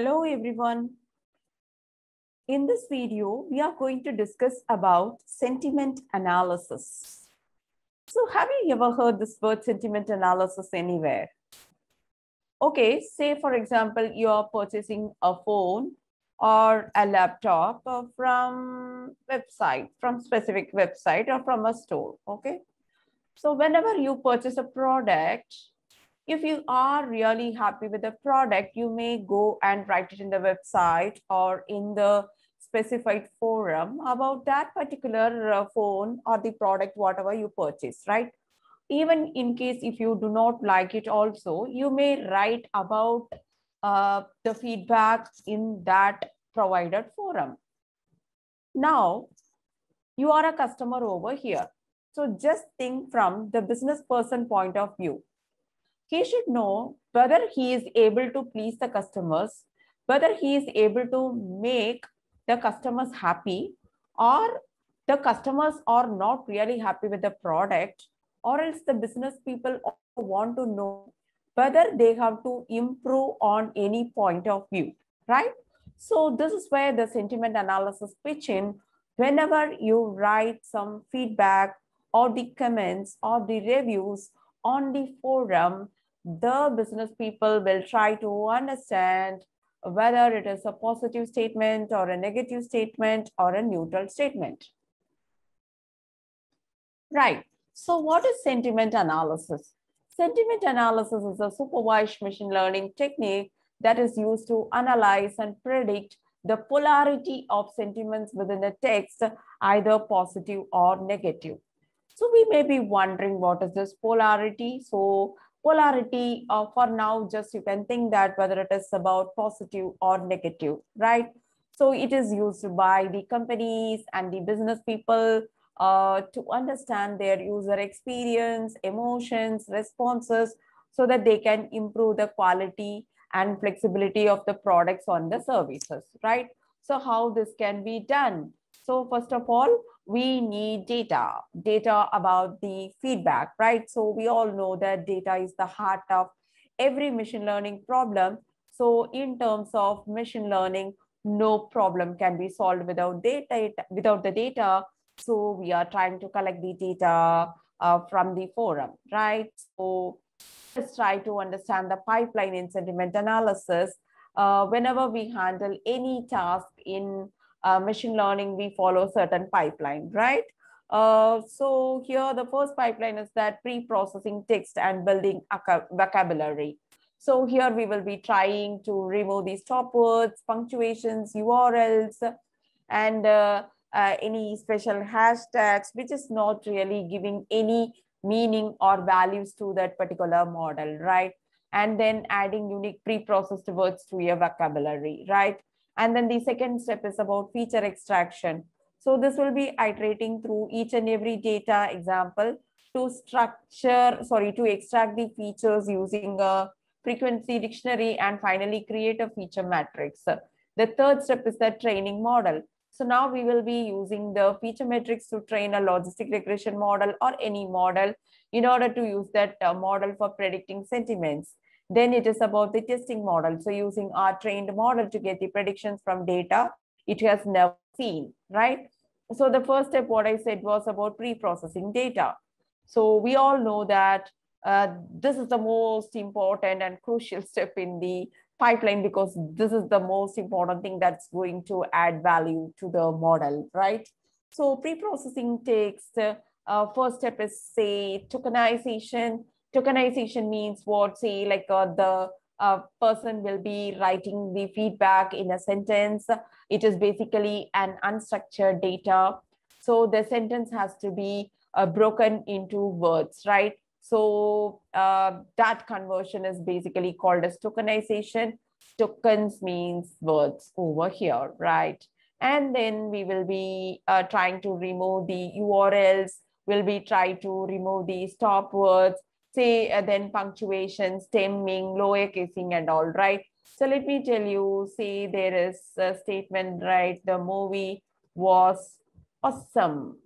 Hello everyone. In this video, we are going to discuss about sentiment analysis. So have you ever heard this word sentiment analysis anywhere? Okay, say for example, you're purchasing a phone or a laptop from website, from specific website or from a store, okay? So whenever you purchase a product, if you are really happy with the product, you may go and write it in the website or in the specified forum about that particular uh, phone or the product, whatever you purchase, right? Even in case if you do not like it also, you may write about uh, the feedback in that provided forum. Now, you are a customer over here. So just think from the business person point of view he should know whether he is able to please the customers, whether he is able to make the customers happy or the customers are not really happy with the product or else the business people want to know whether they have to improve on any point of view, right? So this is where the sentiment analysis pitch in. Whenever you write some feedback or the comments or the reviews on the forum, the business people will try to understand whether it is a positive statement or a negative statement or a neutral statement. Right. So what is sentiment analysis? Sentiment analysis is a supervised machine learning technique that is used to analyze and predict the polarity of sentiments within a text, either positive or negative. So we may be wondering what is this polarity? So polarity uh, for now just you can think that whether it is about positive or negative right so it is used by the companies and the business people uh, to understand their user experience emotions responses so that they can improve the quality and flexibility of the products on the services right so how this can be done so first of all we need data, data about the feedback, right? So we all know that data is the heart of every machine learning problem. So in terms of machine learning, no problem can be solved without data, without the data. So we are trying to collect the data uh, from the forum, right? So let's try to understand the pipeline in sentiment analysis. Uh, whenever we handle any task in uh, machine learning, we follow certain pipeline, right? Uh, so here the first pipeline is that pre-processing text and building vocabulary. So here we will be trying to remove these top words, punctuations, URLs, and uh, uh, any special hashtags, which is not really giving any meaning or values to that particular model, right? And then adding unique pre-processed words to your vocabulary, right? And then the second step is about feature extraction. So this will be iterating through each and every data example to structure, sorry, to extract the features using a frequency dictionary and finally create a feature matrix. The third step is the training model. So now we will be using the feature matrix to train a logistic regression model or any model in order to use that uh, model for predicting sentiments. Then it is about the testing model. So using our trained model to get the predictions from data it has never seen, right? So the first step, what I said was about pre-processing data. So we all know that uh, this is the most important and crucial step in the pipeline because this is the most important thing that's going to add value to the model, right? So pre-processing takes the uh, uh, first step is say tokenization tokenization means what say like uh, the uh, person will be writing the feedback in a sentence it is basically an unstructured data so the sentence has to be uh, broken into words right so uh, that conversion is basically called as tokenization tokens means words over here right and then we will be uh, trying to remove the urls will be try to remove the stop words say uh, then punctuation, stemming, lower casing and all, right? So let me tell you, say there is a statement, right? The movie was awesome.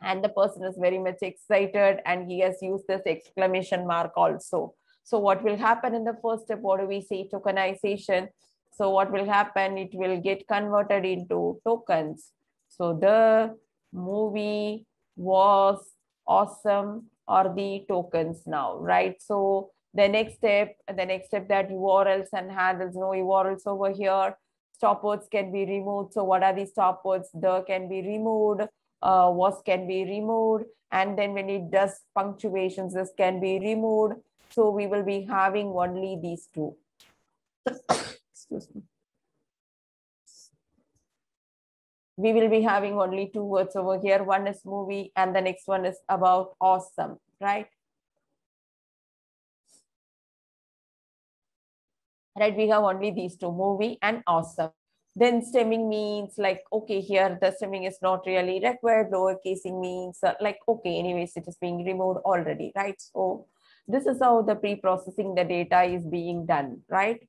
And the person is very much excited and he has used this exclamation mark also. So what will happen in the first step? What do we say? Tokenization. So what will happen? It will get converted into tokens. So the movie was awesome or the tokens now, right? So the next step, the next step that URLs and handles, no URLs over here, stop words can be removed. So what are these stop words? The can be removed, uh, was can be removed. And then when it does punctuations, this can be removed. So we will be having only these two. Excuse me. we will be having only two words over here. One is movie and the next one is about awesome, right? Right, we have only these two, movie and awesome. Then stemming means like, okay, here the stemming is not really required. Lower casing means uh, like, okay, anyways, it is being removed already, right? So this is how the pre-processing the data is being done, right?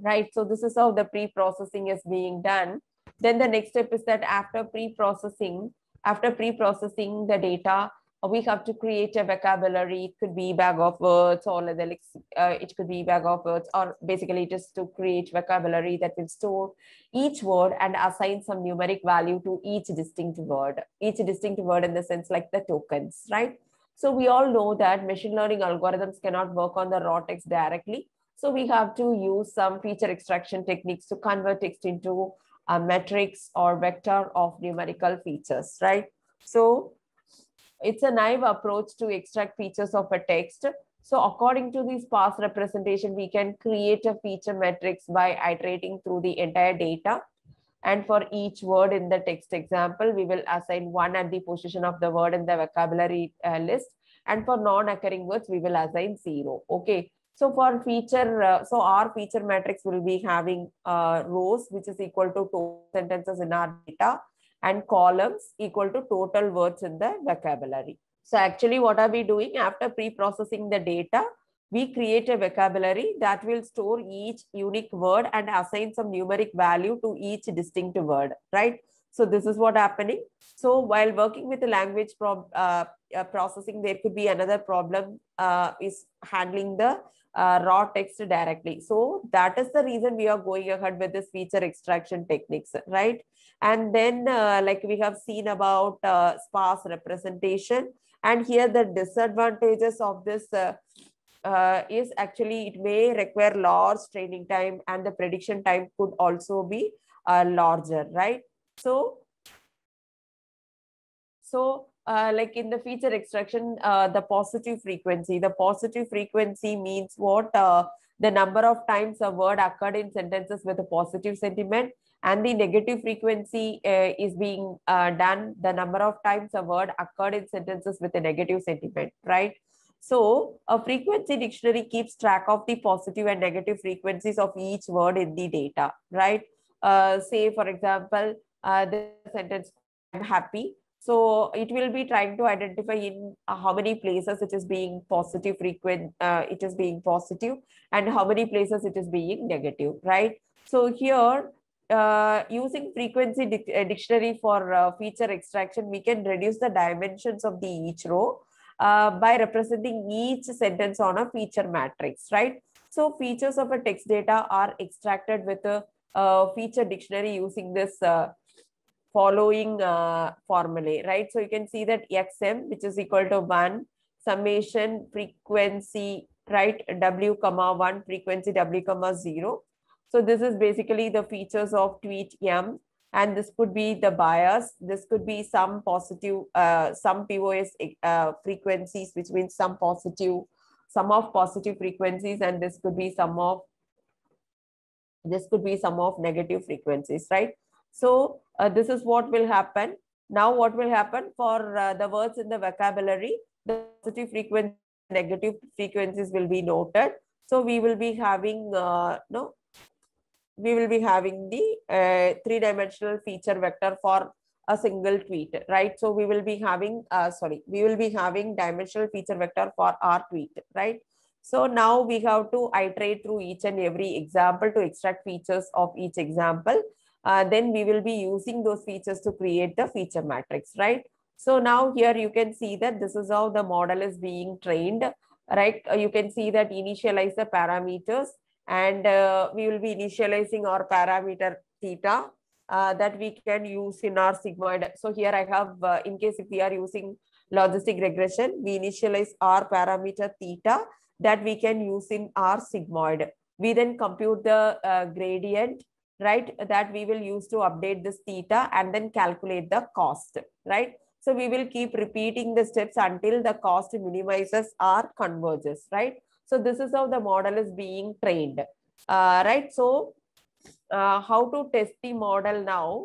right? So this is how the pre-processing is being done. Then the next step is that after pre-processing, after pre-processing the data, uh, we have to create a vocabulary. It could be bag of words or uh, it could be bag of words or basically just to create vocabulary that will store each word and assign some numeric value to each distinct word, each distinct word in the sense like the tokens, right? So we all know that machine learning algorithms cannot work on the raw text directly. So we have to use some feature extraction techniques to convert text into a uh, matrix or vector of numerical features, right? So it's a naive approach to extract features of a text. So according to this past representation, we can create a feature matrix by iterating through the entire data. And for each word in the text example, we will assign one at the position of the word in the vocabulary uh, list. And for non-occurring words, we will assign zero. Okay. So for feature, uh, so our feature matrix will be having uh, rows, which is equal to total sentences in our data and columns equal to total words in the vocabulary. So actually what are we doing after pre-processing the data? We create a vocabulary that will store each unique word and assign some numeric value to each distinct word, right? So this is what happening. So while working with the language pro uh, uh, processing, there could be another problem uh, is handling the uh, raw text directly. So that is the reason we are going ahead with this feature extraction techniques, right? And then uh, like we have seen about uh, sparse representation and here the disadvantages of this uh, uh, is actually it may require large training time and the prediction time could also be uh, larger, right? So, so uh, like in the feature extraction, uh, the positive frequency. The positive frequency means what? Uh, the number of times a word occurred in sentences with a positive sentiment and the negative frequency uh, is being uh, done the number of times a word occurred in sentences with a negative sentiment right so a frequency dictionary keeps track of the positive and negative frequencies of each word in the data right say for example the sentence i'm happy so it will be trying to identify in uh, how many places it is being positive frequent, uh, it is being positive and how many places it is being negative, right? So here uh, using frequency uh, dictionary for uh, feature extraction, we can reduce the dimensions of the each row uh, by representing each sentence on a feature matrix, right? So features of a text data are extracted with a, a uh, feature dictionary using this following uh, formulae, right? So you can see that xm, which is equal to 1, summation frequency, right? w comma 1, frequency w comma 0. So this is basically the features of tweet m and this could be the bias. This could be some positive, uh, some POS uh, frequencies, which means some positive, some of positive frequencies and this could be some of, this could be some of negative frequencies, right? So uh, this is what will happen. Now what will happen for uh, the words in the vocabulary, the positive frequency, negative frequencies will be noted. So we will be having, uh, no, we will be having the uh, three-dimensional feature vector for a single tweet, right? So we will be having, uh, sorry, we will be having dimensional feature vector for our tweet, right? So now we have to iterate through each and every example to extract features of each example. Uh, then we will be using those features to create the feature matrix, right? So now here you can see that this is how the model is being trained, right? Uh, you can see that initialize the parameters and uh, we will be initializing our parameter theta uh, that we can use in our sigmoid. So here I have, uh, in case if we are using logistic regression, we initialize our parameter theta that we can use in our sigmoid. We then compute the uh, gradient right, that we will use to update this theta and then calculate the cost, right? So we will keep repeating the steps until the cost minimizes or converges, right? So this is how the model is being trained, uh, right? So uh, how to test the model now?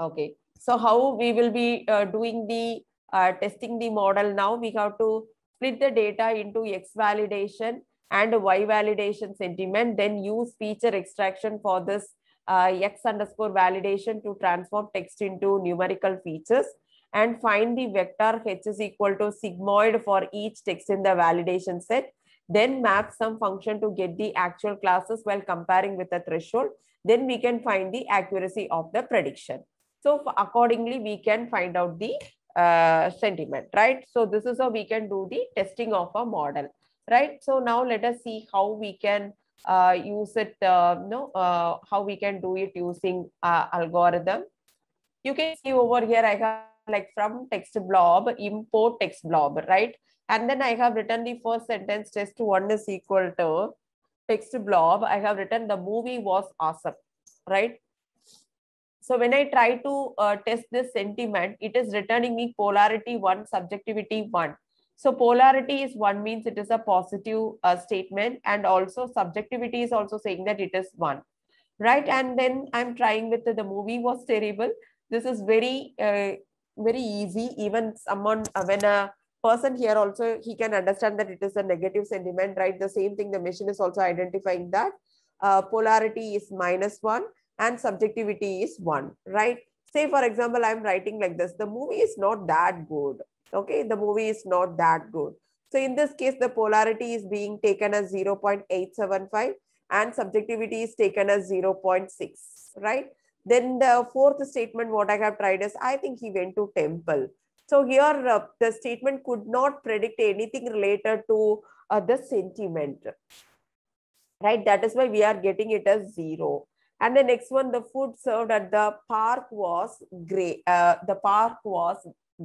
Okay, so how we will be uh, doing the uh, testing the model now, we have to split the data into X validation and a Y validation sentiment, then use feature extraction for this uh, x underscore validation to transform text into numerical features and find the vector h is equal to sigmoid for each text in the validation set. Then map some function to get the actual classes while comparing with the threshold. Then we can find the accuracy of the prediction. So accordingly, we can find out the uh, sentiment, right? So this is how we can do the testing of a model right? So now let us see how we can uh, use it, uh, no, uh, how we can do it using uh, algorithm. You can see over here, I have like from text blob, import text blob, right? And then I have written the first sentence test one is equal to text blob. I have written the movie was awesome, right? So when I try to uh, test this sentiment, it is returning me polarity one, subjectivity one so polarity is one means it is a positive uh, statement and also subjectivity is also saying that it is one, right? And then I'm trying with the, the movie was terrible. This is very, uh, very easy. Even someone, uh, when a person here also, he can understand that it is a negative sentiment, right? The same thing, the machine is also identifying that. Uh, polarity is minus one and subjectivity is one, right? Say, for example, I'm writing like this. The movie is not that good Okay, the movie is not that good. So in this case, the polarity is being taken as 0.875 and subjectivity is taken as 0.6, right? Then the fourth statement, what I have tried is, I think he went to temple. So here uh, the statement could not predict anything related to uh, the sentiment, right? That is why we are getting it as zero. And the next one, the food served at the park was gray. Uh, the park was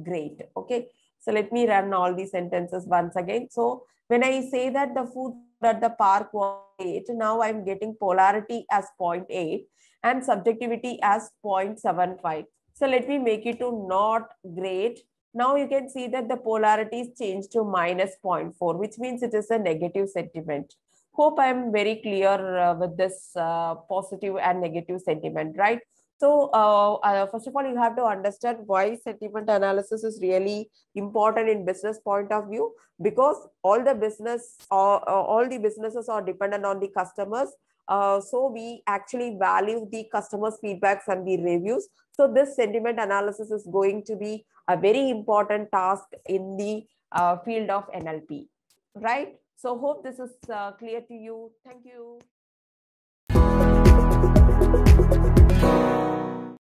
great. Okay. So let me run all these sentences once again. So when I say that the food at the park was 8, now I'm getting polarity as 0.8 and subjectivity as 0.75. So let me make it to not great. Now you can see that the polarity is changed to minus 0.4, which means it is a negative sentiment. Hope I'm very clear uh, with this uh, positive and negative sentiment, right? So, uh, uh, first of all, you have to understand why sentiment analysis is really important in business point of view because all the business or uh, uh, all the businesses are dependent on the customers. Uh, so we actually value the customers' feedbacks and the reviews. So this sentiment analysis is going to be a very important task in the uh, field of NLP, right? So hope this is clear to you. Thank you.